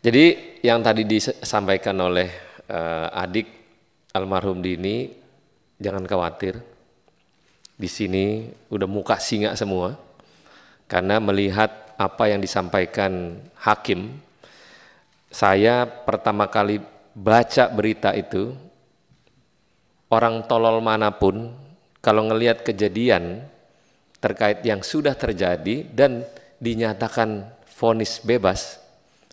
Jadi yang tadi disampaikan oleh uh, adik almarhum Dini, jangan khawatir. Di sini udah muka singa semua. Karena melihat apa yang disampaikan hakim, saya pertama kali baca berita itu, orang tolol manapun kalau ngelihat kejadian terkait yang sudah terjadi dan dinyatakan vonis bebas,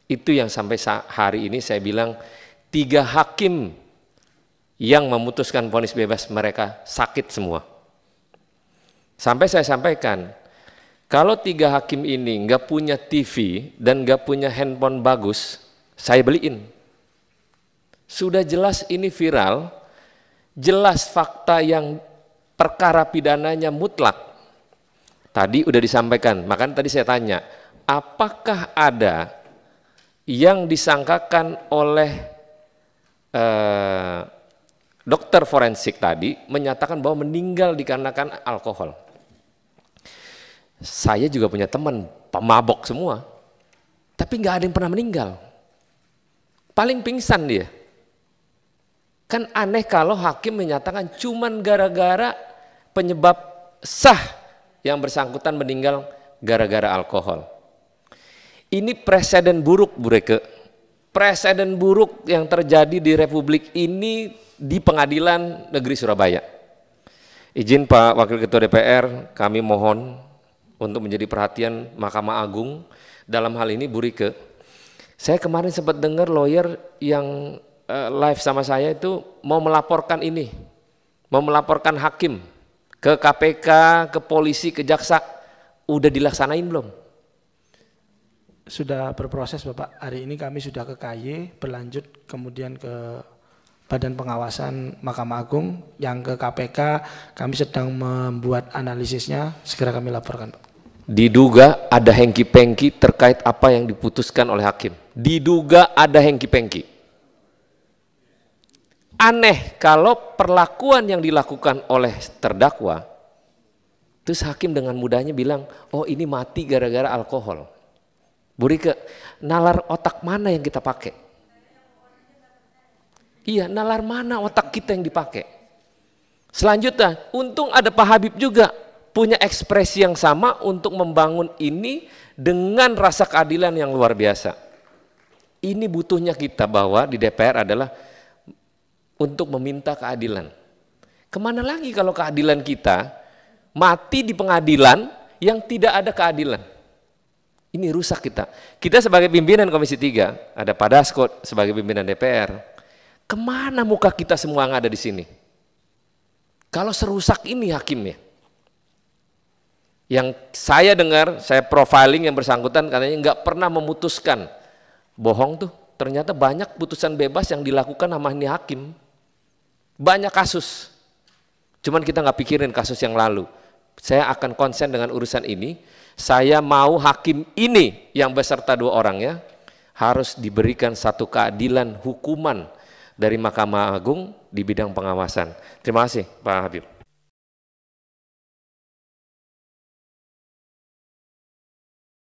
itu yang sampai hari ini saya bilang tiga hakim yang memutuskan vonis bebas mereka sakit semua. Sampai saya sampaikan, kalau tiga hakim ini nggak punya TV dan nggak punya handphone bagus, saya beliin. Sudah jelas ini viral, jelas fakta yang perkara pidananya mutlak. Tadi udah disampaikan, makanya tadi saya tanya, apakah ada yang disangkakan oleh eh, dokter forensik tadi menyatakan bahwa meninggal dikarenakan alkohol. Saya juga punya teman pemabok semua, tapi nggak ada yang pernah meninggal. Paling pingsan dia. Kan aneh kalau hakim menyatakan cuman gara-gara penyebab sah yang bersangkutan meninggal gara-gara alkohol. Ini presiden buruk, Bu Reke. Presiden buruk yang terjadi di Republik ini di Pengadilan Negeri Surabaya. Izin Pak Wakil Ketua DPR, kami mohon untuk menjadi perhatian Mahkamah Agung dalam hal ini Bu Saya kemarin sempat dengar lawyer yang eh, live sama saya itu mau melaporkan ini, mau melaporkan hakim ke KPK, ke polisi, ke jaksa, udah dilaksanain belum? sudah berproses Bapak. Hari ini kami sudah ke KY, berlanjut kemudian ke Badan Pengawasan Mahkamah Agung, yang ke KPK kami sedang membuat analisisnya, segera kami laporkan Pak. Diduga ada hengki-pengki terkait apa yang diputuskan oleh hakim. Diduga ada hengki-pengki. Aneh kalau perlakuan yang dilakukan oleh terdakwa, terus hakim dengan mudahnya bilang, oh ini mati gara-gara alkohol Bu ke nalar otak mana yang kita pakai? Iya, nalar mana otak kita yang dipakai? Selanjutnya, untung ada Pak Habib juga punya ekspresi yang sama untuk membangun ini dengan rasa keadilan yang luar biasa. Ini butuhnya kita bahwa di DPR adalah untuk meminta keadilan. Kemana lagi kalau keadilan kita mati di pengadilan yang tidak ada keadilan? Ini rusak kita. Kita sebagai pimpinan Komisi 3, ada Pak Daskot sebagai pimpinan DPR. Kemana muka kita semua yang ada di sini? Kalau serusak ini hakimnya. Yang saya dengar, saya profiling yang bersangkutan katanya nggak pernah memutuskan. Bohong tuh, ternyata banyak putusan bebas yang dilakukan sama ini hakim. Banyak kasus. Cuman kita nggak pikirin kasus yang lalu. Saya akan konsen dengan urusan ini. Saya mau hakim ini yang beserta dua orangnya harus diberikan satu keadilan hukuman dari Mahkamah Agung di bidang pengawasan. Terima kasih Pak Habib.